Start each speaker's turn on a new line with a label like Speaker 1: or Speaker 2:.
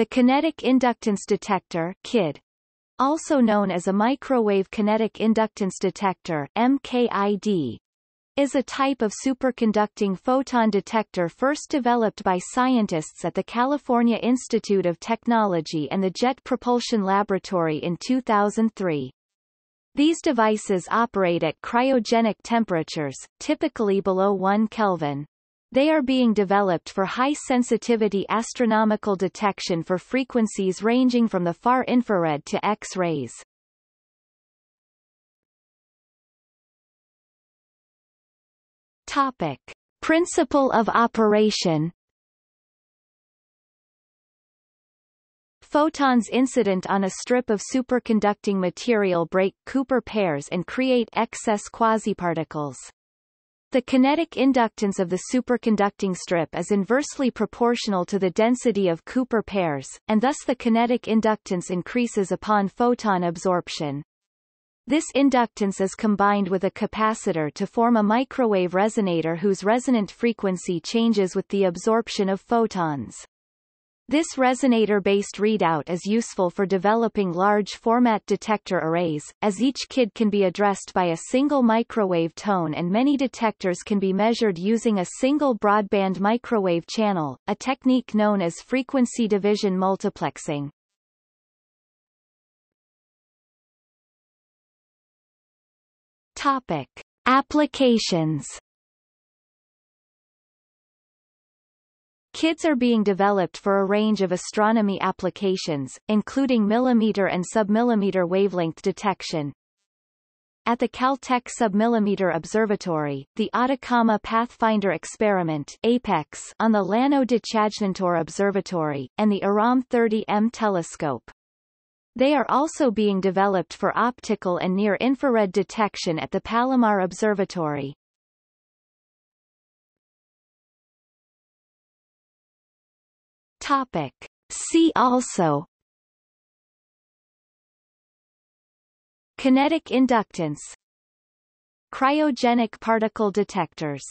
Speaker 1: The kinetic inductance detector KID, also known as a microwave kinetic inductance detector MKID, is a type of superconducting photon detector first developed by scientists at the California Institute of Technology and the Jet Propulsion Laboratory in 2003. These devices operate at cryogenic temperatures, typically below 1 Kelvin. They are being developed for high-sensitivity astronomical detection for frequencies ranging from the far infrared to X-rays.
Speaker 2: Topic. Principle of operation
Speaker 1: Photons incident on a strip of superconducting material break Cooper pairs and create excess quasiparticles. The kinetic inductance of the superconducting strip is inversely proportional to the density of Cooper pairs, and thus the kinetic inductance increases upon photon absorption. This inductance is combined with a capacitor to form a microwave resonator whose resonant frequency changes with the absorption of photons. This resonator-based readout is useful for developing large format detector arrays, as each kid can be addressed by a single microwave tone and many detectors can be measured using a single broadband microwave channel, a technique known as frequency division multiplexing.
Speaker 2: Topic. Applications
Speaker 1: Kids are being developed for a range of astronomy applications, including millimeter and submillimeter wavelength detection. At the Caltech Submillimeter Observatory, the Atacama Pathfinder Experiment APEX on the Llano de Chajnantor Observatory, and the Aram 30M telescope. They are also being developed for optical and near-infrared detection at the Palomar Observatory.
Speaker 2: Topic. See also Kinetic inductance Cryogenic particle detectors